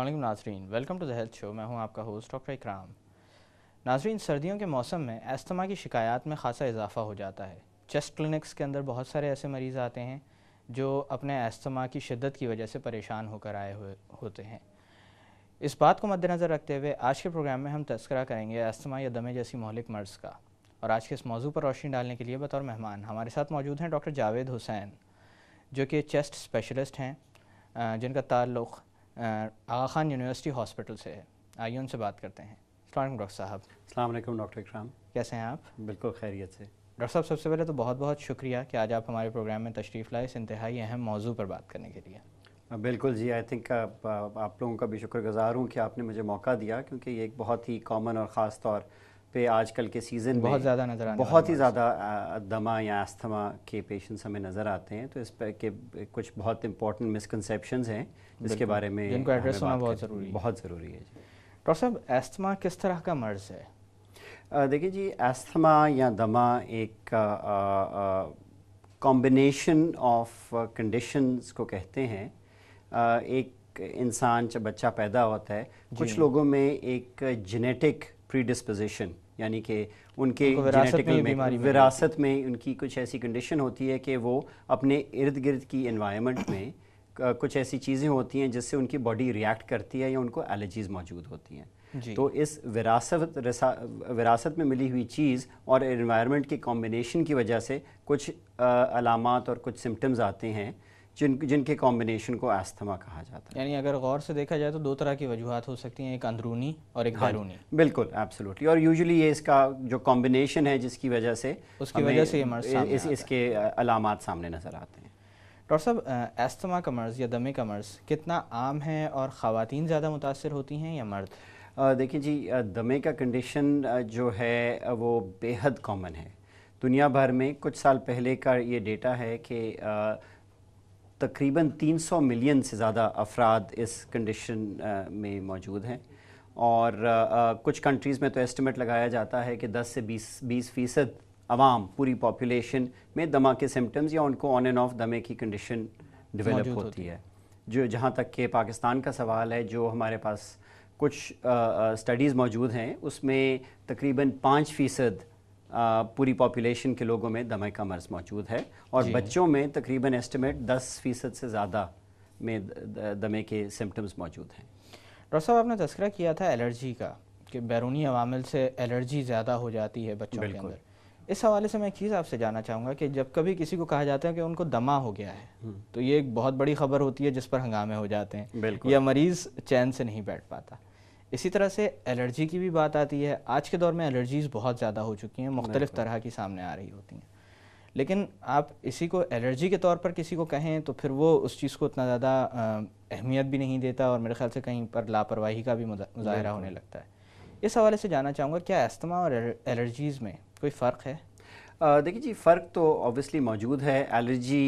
अल्लाम नाजरीन welcome to the health show मैं हूं आपका होस्ट डॉक्टर इकराम नाजरीन सर्दियों के मौसम में अस्थमा की शिकायत में ख़ासा इजाफा हो जाता है चेस्ट क्लिनिक्स के अंदर बहुत सारे ऐसे मरीज़ आते हैं जो अपने अस्थमा की शिद्दत की वजह से परेशान होकर आए हुए होते हैं इस बात को मद्देनज़र रखते हुए आज के प्रोग्राम में हम तस्करा करेंगे अस्थमा या दमे जैसी मौलिक मर्ज़ का और आज के इस मौजू पर रोशनी डालने के लिए बतौर मेहमान हमारे साथ मौजूद हैं डॉक्टर जावेद हुसैन जो कि चेस्ट स्पेशलिस्ट हैं जिनका ताल्लुक़ आगा खान यूनिवर्सिटी हॉस्पिटल से है आइए उनसे बात करते हैं डॉक्टर साहब अलैक्म डॉक्टर इकराम कैसे हैं आप बिल्कुल खैरियत से डॉक्टर साहब सबसे पहले तो बहुत बहुत शुक्रिया कि आज आप हमारे प्रोग्राम में तशरीफ़ लाए इस इंतहाई अहम मौजू पर बात करने के लिए बिल्कुल जी आई थिंक आप, आप लोगों का भी शुक्रगुजार हूँ कि आपने मुझे मौका दिया क्योंकि ये एक बहुत ही कॉमन और ख़ास तौर पे आजकल के सीज़न बहुत ज़्यादा नज़र आने बहुत ही ज़्यादा दमा या अस्थमा के पेशेंट्स हमें नज़र आते हैं तो इस पर के कुछ बहुत इंपॉर्टेंट मिसकनसेप्शन हैं जिसके बारे में जिनको एड्रेस होना बहुत ज़रूरी बहुत ज़रूरी है डॉक्टर साहब एस्थमा किस तरह का मर्ज है देखिए जी एस्थमा या दमा एक कॉम्बिनेशन ऑफ कंडीशंस को कहते हैं एक इंसान जब बच्चा पैदा होता है कुछ लोगों में एक जेनेटिक प्री डिस्पोजिशन यानी कि उनके विरासत में विरासत में उनकी कुछ ऐसी कंडीशन होती है कि वो अपने इर्द गिर्द की इन्वायरमेंट में कुछ ऐसी चीज़ें होती हैं जिससे उनकी बॉडी रिएक्ट करती है या उनको एलर्जीज़ मौजूद होती हैं तो इस विरासत विरासत में मिली हुई चीज़ और इन्वायरमेंट के कॉम्बिनेशन की वजह से कुछ अलामत और कुछ सिम्टम्स आते हैं जिन जिनके कॉम्बिनेशन को एस्थमा कहा जाता है यानी अगर गौर से देखा जाए तो दो तरह की वजूहत हो सकती हैं एक अंदरूनी और एक हाँ बैरूनी हाँ, बिल्कुल एब्सोल्युटली और यूजुअली ये इसका जो कॉम्बिनेशन है जिसकी वजह से उसकी वजह से ये मर्ज इस, इसके अलामत सामने नज़र आते हैं डॉक्टर साहब एस्थमा का मर्ज़ या दमे का मर्ज़ कितना आम है और ख़वान ज़्यादा मुतासर होती हैं या मर्द देखिए जी दमे का कंडीशन जो है वो बेहद कॉमन है दुनिया भर में कुछ साल पहले का ये डेटा है कि तकरीबन 300 मिलियन से ज़्यादा अफराद इस कंडीशन uh, में मौजूद हैं और आ, uh, uh, कुछ कंट्रीज़ में तो एस्टिमेट लगाया जाता है कि 10 से 20 बीस फ़ीसद आवाम पूरी पॉपुलेशन में दमा के सिम्टम्स या उनको ऑन एंड ऑफ दमे की कंडीशन डेवलप होती, होती है जो जहाँ तक कि पाकिस्तान का सवाल है जो हमारे पास कुछ स्टडीज़ मौजूद हैं उसमें तकरीबन पाँच फ़ीसद पूरी पॉपुलेशन के लोगों में दमे का मर्ज़ मौजूद है और बच्चों में तकरीबन एस्टिमेट 10 फ़ीसद से ज़्यादा में दमे के सिम्टम्स मौजूद हैं डॉक्टर साहब आपने तस्करा किया था एलर्जी का कि बैरूनी अवामिल से एलर्जी ज़्यादा हो जाती है बच्चों के अंदर इस हवाले से मैं एक चीज़ आपसे जानना चाहूँगा कि जब कभी किसी को कहा जाता है कि उनको दमा हो गया है हम्म। तो ये एक बहुत बड़ी खबर होती है जिस पर हंगामे हो जाते हैं या मरीज़ चैन से नहीं बैठ पाता इसी तरह से एलर्जी की भी बात आती है आज के दौर में एलर्जीज़ बहुत ज़्यादा हो चुकी हैं मुख्तलिफ़ तरह की सामने आ रही होती हैं लेकिन आप इसी को एलर्जी के तौर पर किसी को कहें तो फिर वो उस चीज़ को उतना ज़्यादा अहमियत भी नहीं देता और मेरे ख्याल से कहीं पर लापरवाही का भी मुजाहरा होने लगता है इस हवाले से जानना चाहूँगा क्या अस्थमा और एलर्जीज़ में कोई फ़र्क है देखिए जी फ़र्क तो ऑबियसली मौजूद है एलर्जी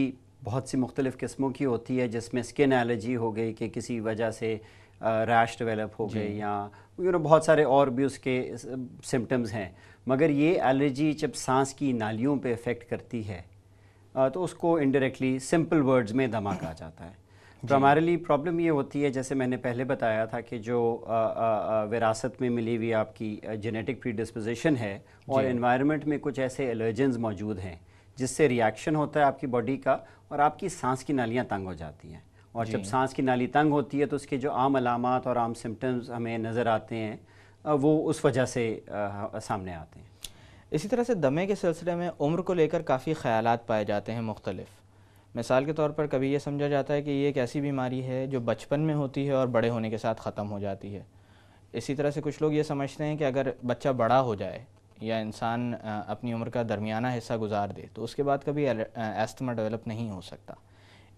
बहुत सी मुख्तलिफ़ किस्मों की होती है जिसमें स्किन एलर्जी हो गई कि किसी वजह से रैश डेवलप हो गए या यू नो बहुत सारे और भी उसके सिम्टम्स हैं मगर ये एलर्जी जब सांस की नालियों पे इफ़ेक्ट करती है तो उसको इनडायरेक्टली सिंपल वर्ड्स में दमा कहा जाता है तो हमारे लिए प्रॉब्लम ये होती है जैसे मैंने पहले बताया था कि जो आ, आ, विरासत में मिली हुई आपकी जेनेटिक प्रीडिस्पोजिशन है और इन्वायरमेंट में कुछ ऐसे एलर्जेंस मौजूद हैं जिससे रिएक्शन होता है आपकी बॉडी का और आपकी सांस की नालियाँ तंग हो जाती हैं और जब सांस की नाली तंग होती है तो उसके जो आम अलामत और आम सिम्टम्स हमें नज़र आते हैं वो उस वजह से सामने आते हैं इसी तरह से दमे के सिलसिले में उम्र को लेकर काफ़ी ख्याल पाए जाते हैं मुख्तलिफ मिसाल के तौर पर कभी ये समझा जाता है कि ये एक ऐसी बीमारी है जो बचपन में होती है और बड़े होने के साथ ख़त्म हो जाती है इसी तरह से कुछ लोग ये समझते हैं कि अगर बच्चा बड़ा हो जाए या इंसान अपनी उम्र का दरमियाना हिस्सा गुजार दे तो उसके बाद कभी एस्थमा डेवलप नहीं हो सकता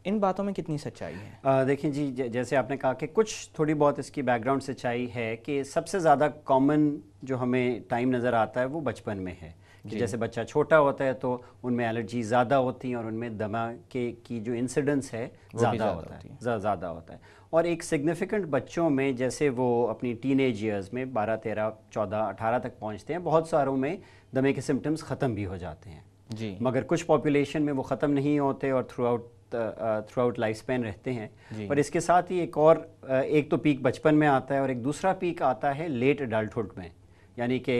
इन बातों में कितनी सच्चाई है देखिए जी जैसे आपने कहा कि कुछ थोड़ी बहुत इसकी बैकग्राउंड सच्चाई है कि सबसे ज़्यादा कॉमन जो हमें टाइम नज़र आता है वो बचपन में है कि जैसे बच्चा छोटा होता है तो उनमें एलर्जी ज़्यादा होती हैं और उनमें दमा के की जो इंसिडेंस है ज़्यादा होता है ज़्यादा होता है और एक सिग्निफिकेंट बच्चों में जैसे वो अपनी टीन एज ईयर्स में बारह तेरह चौदह अठारह तक पहुँचते हैं बहुत सारों में दमे के सिम्टम्स ख़त्म भी हो जाते हैं जी मगर कुछ पॉपुलेशन में वो ख़त्म नहीं होते और throughout through life span रहते हैं पर इसके साथ ही एक और एक तो पीक बचपन में आता है और एक दूसरा पीक आता है लेट अडल्टुड में यानी कि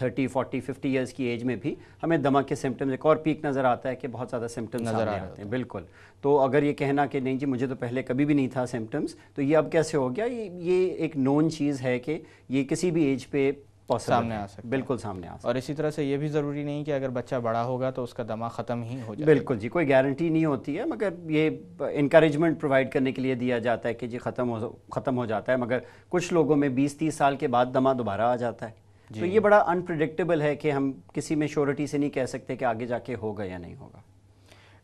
थर्टी फोर्टी फिफ्टी ईयर्स की एज में भी हमें दमा के सिम्टम्स एक और पीक नज़र आता है कि बहुत ज़्यादा सिम्टम्स नज़र आ जाते हैं बिल्कुल तो अगर ये कहना कि नहीं जी मुझे तो पहले कभी भी नहीं था सिम्टम्स तो ये अब कैसे हो गया ये ये एक नोन चीज़ है कि ये किसी भी एज पे सामने आ सकता बिल्कुल सामने आ सकता और इसी तरह से ये भी ज़रूरी नहीं कि अगर बच्चा बड़ा होगा तो उसका दमा ख़त्म ही हो जाए बिल्कुल जी कोई गारंटी नहीं होती है मगर ये इंक्रेजमेंट प्रोवाइड करने के लिए दिया जाता है कि जी ख़त्म हो ख़त्म हो जाता है मगर कुछ लोगों में बीस तीस साल के बाद दमा दोबारा आ जाता है तो ये बड़ा अनप्रडिक्टेबल है कि हम किसी में श्योरिटी से नहीं कह सकते कि आगे जाके होगा या नहीं होगा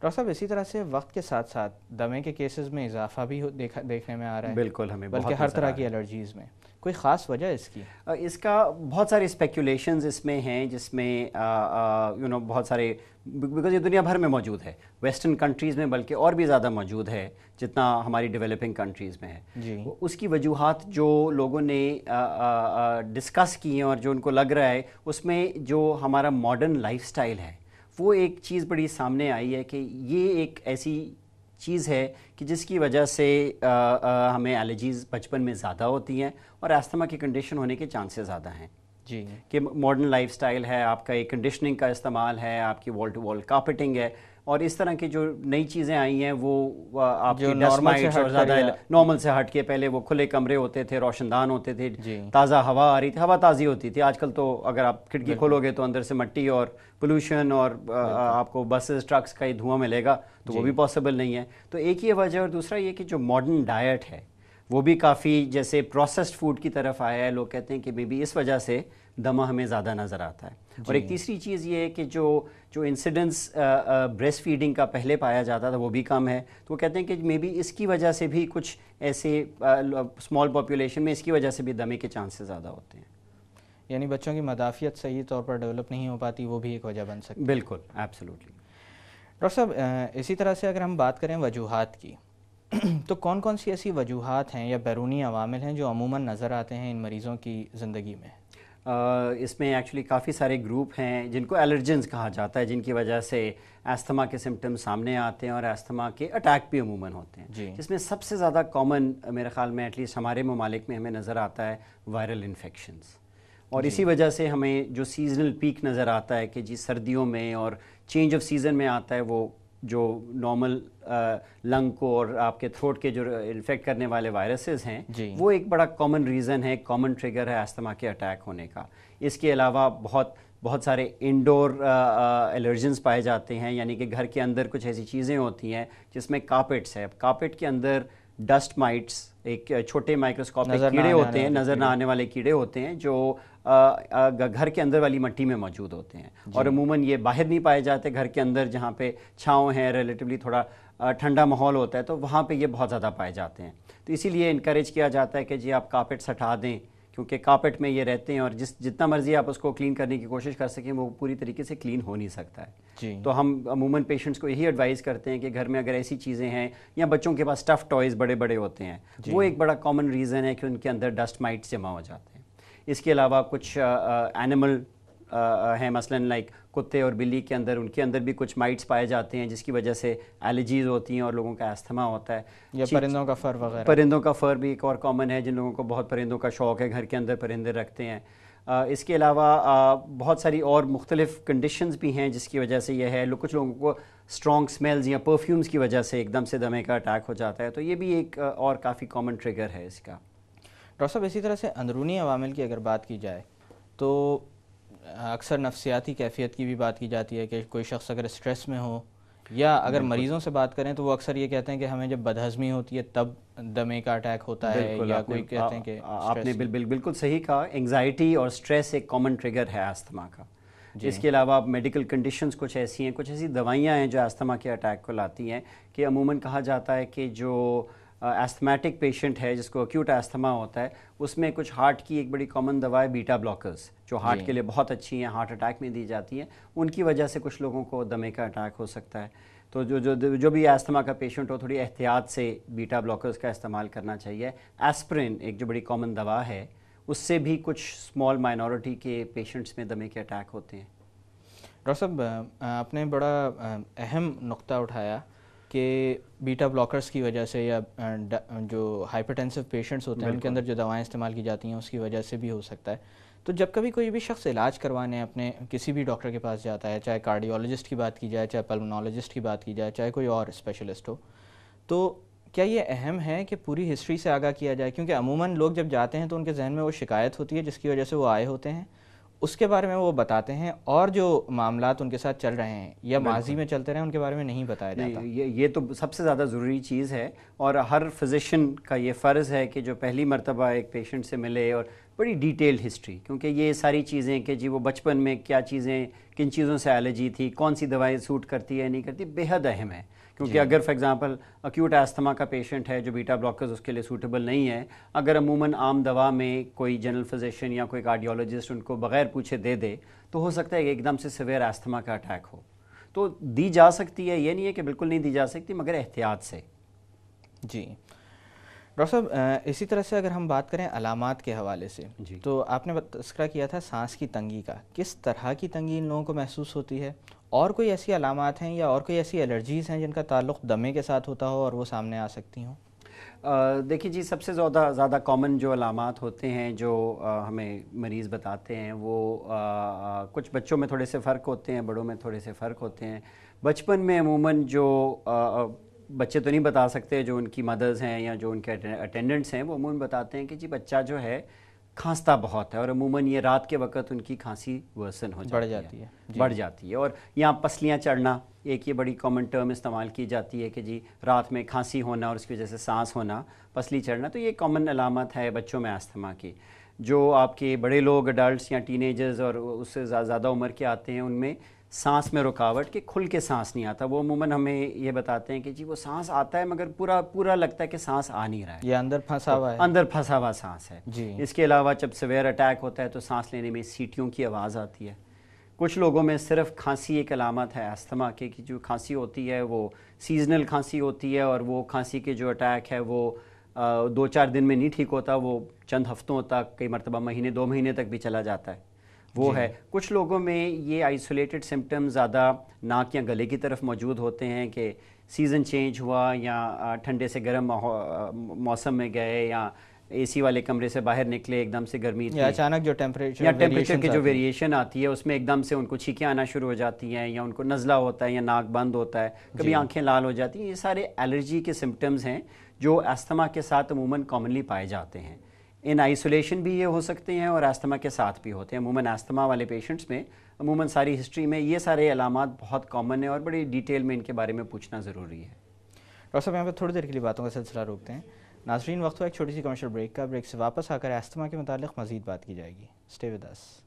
डॉक्टर साहब इसी तरह से वक्त के साथ साथ दमे के केसेस में इजाफा भी देखा देखने में आ रहा है बिल्कुल हमें बल्कि हर तरह की एलर्जीज़ में कोई ख़ास वजह इसकी इसका बहुत सारे स्पेकुलेशन इसमें हैं जिसमें यू नो बहुत सारे बिकॉज ये दुनिया भर में मौजूद है वेस्टर्न कंट्रीज़ में बल्कि और भी ज़्यादा मौजूद है जितना हमारी डेवलपिंग कंट्रीज़ में है जी। तो उसकी वजूहत जो लोगों ने डिस्कस की हैं और जो उनको लग रहा है उसमें जो हमारा मॉडर्न लाइफ है वो एक चीज़ बड़ी सामने आई है कि ये एक ऐसी चीज़ है कि जिसकी वजह से आ, आ, हमें एलर्जीज़ बचपन में ज़्यादा होती हैं और आस्थमा की कंडीशन होने के चांसेस ज़्यादा हैं जी कि मॉडर्न लाइफस्टाइल है आपका एक कंडीशनिंग का इस्तेमाल है आपकी वॉल टू वॉल कार्पेटिंग है और इस तरह की जो नई चीज़ें आई हैं वो आपकी नॉर्मल ज़्यादा नॉर्मल से हट के पहले वो खुले कमरे होते थे रोशनदान होते थे ताज़ा हवा आ रही थी हवा ताज़ी होती थी आजकल तो अगर आप खिड़की खोलोगे तो अंदर से मट्टी और पोल्यूशन और आपको बसेस ट्रक्स का ही धुआं मिलेगा तो वो भी पॉसिबल नहीं है तो एक ये वजह और दूसरा ये कि जो मॉडर्न डाइट है वो भी काफ़ी जैसे प्रोसेस्ड फूड की तरफ आया है लोग कहते हैं कि मे बी इस वजह से दमा हमें ज़्यादा नज़र आता है और एक तीसरी चीज़ ये है कि जो जो इंसिडेंस ब्रेस्ट फीडिंग का पहले पाया जाता था वो भी कम है तो वो कहते हैं कि मे बी इसकी वजह से भी कुछ ऐसे स्मॉल पॉपुलेशन में इसकी वजह से भी दमे के चांसेस ज़्यादा होते हैं यानी बच्चों की मदाफियत सही तौर पर डेवलप नहीं हो पाती वो भी एक वजह बन सकती बिल्कुल एब्सोलूटली डॉक्टर साहब इसी तरह से अगर हम बात करें वजूहत की तो कौन कौन सी ऐसी वजूहत हैं या बैरूनी अवामिल हैं जो अमूमन नज़र आते हैं इन मरीज़ों की ज़िंदगी में इसमें एक्चुअली काफ़ी सारे ग्रुप हैं जिनको एलर्जेंस कहा जाता है जिनकी वजह से एस्थमा के सिम्टम्स सामने आते हैं और एस्थमा के अटैक भी अमूमन होते हैं जिसमें सबसे ज़्यादा कॉमन मेरे ख्याल में एटलीस्ट हमारे ममालिक में हमें नज़र आता है वायरल इन्फेक्शंस और इसी वजह से हमें जो सीजनल पीक नज़र आता है कि जी सर्दियों में और चेंज ऑफ सीज़न में आता है वो जो नॉर्मल लंग uh, को और आपके थ्रोट के जो इन्फेक्ट करने वाले वायरसेस हैं वो एक बड़ा कॉमन रीज़न है कॉमन ट्रिगर है अस्थमा के अटैक होने का इसके अलावा बहुत बहुत सारे इंडोर एलर्जेंस uh, uh, पाए जाते हैं यानी कि घर के अंदर कुछ ऐसी चीज़ें होती हैं जिसमें कापेट्स है कापेट के अंदर डस्ट माइट्स एक छोटे माइक्रोस्कोपिक कीड़े होते हैं नज़र ना आने वाले कीड़े होते हैं जो घर के अंदर वाली मट्टी में मौजूद होते हैं और अमूमन ये बाहर नहीं पाए जाते घर के अंदर जहाँ पे छाँव हैं रिलेटिवली थोड़ा ठंडा माहौल होता है तो वहाँ पे ये बहुत ज़्यादा पाए जाते हैं तो इसीलिए इनक्रेज किया जाता है कि जी आप कापेट सटा दें क्योंकि कापेट में ये रहते हैं और जिस जितना मर्ज़ी आप उसको क्लीन करने की कोशिश कर सकें वो पूरी तरीके से क्लीन हो नहीं सकता है तो हम अमूमन पेशेंट्स को यही एडवाइस करते हैं कि घर में अगर ऐसी चीज़ें हैं या बच्चों के पास टफ़ टॉयज़ बड़े बड़े होते हैं वो एक बड़ा कॉमन रीज़न है कि उनके अंदर डस्ट माइट जमा हो जाता है इसके अलावा कुछ एनिमल हैं मसलन लाइक कुत्ते और बिल्ली के अंदर उनके अंदर भी कुछ माइट्स पाए जाते हैं जिसकी वजह से एलर्जीज होती हैं और लोगों का अस्थमा होता है या परिंदों का फ़र वगैरह परिंदों का फ़र भी एक और कॉमन है जिन लोगों को बहुत परिंदों का शौक़ है घर के अंदर परिंदे रखते हैं आ, इसके अलावा बहुत सारी और मुख्तलिफ़ कंडीशन भी हैं जिसकी वजह से यह है लो, कुछ लोगों को स्ट्रॉन्ग स्मेल्स या परफ्यूम्स की वजह से एकदम से दमे का अटैक हो जाता है तो ये भी एक और काफ़ी कॉमन ट्रिगर है इसका डॉक्टर साहब इसी तरह से अंदरूनी अवामिल की अगर बात की जाए तो अक्सर नफसियाती कैफियत की भी बात की जाती है कि कोई शख्स अगर स्ट्रेस में हो या अगर मरीज़ों से बात करें तो वो अक्सर ये कहते हैं कि हमें जब बदहजमी होती है तब दमे का अटैक होता है या कोई कहते हैं कि आपने बिल, बिल, बिल्कुल सही कहा एंगजाइटी और स्ट्रेस एक कॉमन ट्रिगर है आस्थमा का इसके अलावा आप मेडिकल कंडीशंस कुछ ऐसी हैं कुछ ऐसी दवाइयाँ हैं जो आस्थमा के अटैक को लाती हैं कि अमूमन कहा जाता है कि जो एस्थमेटिक पेशेंट है जिसको अक्यूट एस्थमा होता है उसमें कुछ हार्ट की एक बड़ी कॉमन दवा है बीटा ब्लॉकर्स जो हार्ट के लिए बहुत अच्छी हैं हार्ट अटैक में दी जाती हैं उनकी वजह से कुछ लोगों को दमे का अटैक हो सकता है तो जो जो जो भी एस्थमा का पेशेंट हो थोड़ी एहतियात से बीटा ब्लॉकर्स का इस्तेमाल करना चाहिए एस्प्रिन एक जो बड़ी कॉमन दवा है उससे भी कुछ स्मॉल माइनॉरिटी के पेशेंट्स में दमे के अटैक होते हैं डॉक्टर साहब आपने बड़ा अहम नुक्ता उठाया कि बीटा ब्लॉकर्स की वजह से या जो हाइपरटेंसिव पेशेंट्स होते हैं उनके अंदर जो दवाएं इस्तेमाल की जाती हैं उसकी वजह से भी हो सकता है तो जब कभी कोई भी शख्स इलाज करवाने अपने किसी भी डॉक्टर के पास जाता है चाहे कार्डियोलॉजिस्ट की बात की जाए चाहे पल्मोनोलॉजिस्ट की बात की जाए चाहे कोई और स्पेशलिस्ट हो तो क्या ये अहम है कि पूरी हिस्ट्री से आगाह किया जाए क्योंकि अमूमन लोग जब जाते हैं तो उनके जहन में वो शिकायत होती है जिसकी वजह से वो आए होते हैं उसके बारे में वो बताते हैं और जो मामला उनके साथ चल रहे हैं या माजी में चलते रहे उनके बारे में नहीं बताया जाता ये ये तो सबसे ज़्यादा ज़रूरी चीज़ है और हर फिजिशन का ये फ़र्ज़ है कि जो पहली मरतबा एक पेशेंट से मिले और बड़ी डिटेल्ड हिस्ट्री क्योंकि ये सारी चीज़ें कि जी वो बचपन में क्या चीज़ें किन चीज़ों से एलर्जी थी कौन सी दवाई सूट करती है नहीं करती बेहद अहम है क्योंकि हाँ। अगर फॉर एग्जांपल अक्यूट एस्थमा का पेशेंट है जो बीटा ब्लॉकर्स उसके लिए सूटेबल नहीं है अगर अमूमन आम दवा में कोई जनरल फिजिशियन या कोई कार्डियोलॉजिस्ट उनको बगैर पूछे दे दे तो हो सकता है कि एकदम से सिवेयर एस्थमा का अटैक हो तो दी जा सकती है ये नहीं है कि बिल्कुल नहीं दी जा सकती मगर एहतियात से जी डॉक्टर साहब इसी तरह से अगर हम बात करें अलामत के हवाले से तो आपने तस्करा किया था सांस की तंगी का किस तरह की तंगी इन लोगों को महसूस होती है और कोई ऐसी अलामत हैं या और कोई ऐसी एलर्जीज़ हैं जिनका ताल्लुक दमे के साथ होता हो और वो सामने आ सकती हों देखिए जी सबसे ज़्यादा ज़्यादा कॉमन जो अलामत होते हैं जो आ, हमें मरीज़ बताते हैं वो आ, आ, कुछ बच्चों में थोड़े से फ़र्क होते हैं बड़ों में थोड़े से फ़र्क होते हैं बचपन में अमूमन जो आ, बच्चे तो नहीं बता सकते जो उनकी मदर्स हैं या जो उनके अटेंडेंट्स हैं वो अमूमन बताते हैं कि जी बच्चा जो है खांसता बहुत है और अमूमन ये रात के वक्त उनकी खांसी वर्सन हो जाती बढ़ जाती है, है। बढ़ जाती है और यहाँ पसलियाँ चढ़ना एक ये बड़ी कॉमन टर्म इस्तेमाल की जाती है कि जी रात में खांसी होना और उसकी वजह से सांस होना पसली चढ़ना तो ये कॉमन अलामत है बच्चों में आस्थमा की जो आपके बड़े लोग अडल्ट या टीनेजर्स और उससे ज़्यादा उम्र के आते हैं उनमें सांस में रुकावट कि खुल के सांस नहीं आता वो अमूमन हमें ये बताते हैं कि जी वो सांस आता है मगर पूरा पूरा लगता है कि सांस आ नहीं रहा है ये अंदर फंसा हुआ तो है अंदर फंसा हुआ सांस है जी इसके अलावा जब सवेर अटैक होता है तो सांस लेने में सीटियों की आवाज़ आती है कुछ लोगों में सिर्फ खांसी एक अलामत है अस्थमा के कि जो खांसी होती है वो सीजनल खांसी होती है और वो खांसी के जो अटैक है वो दो चार दिन में नहीं ठीक होता वो चंद हफ्तों तक कई मरतबा महीने दो महीने तक भी चला जाता है वो है कुछ लोगों में ये आइसोलेटेड सिम्टम ज़्यादा नाक या गले की तरफ मौजूद होते हैं कि सीज़न चेंज हुआ या ठंडे से गर्म मौसम में गए या एसी वाले कमरे से बाहर निकले एकदम से गर्मी या अचानक जो टेम्परेचर या टेम्परेचर की जो वेरिएशन आती है उसमें एकदम से उनको छींकें आना शुरू हो जाती हैं या उनको नज़ला होता है या नाक बंद होता है कभी आंखें लाल हो जाती हैं ये सारे एलर्जी के सिम्टम्स हैं जो एस्थमा के साथ अमूमन कॉमनली पाए जाते हैं इन आइसोलेशन भी ये हो सकते हैं और आस्थमा के साथ भी होते हैं अमूमन आस्थमा वाले पेशेंट्स में अमूमन सारी हिस्ट्री में ये सारे अलामत बहुत कॉमन है और बड़ी डिटेल में इनके बारे में पूछना ज़रूरी है डॉक्टर साहब यहाँ पर थोड़ी देर के लिए बातों का सिलसिला रोकते हैं नाजरीन वक्त हुआ एक छोटी सी कमर्शल ब्रेक का ब्रेक से वापस आकर आस्थमा के मतलब मजीद बात की जाएगी स्टे विद अस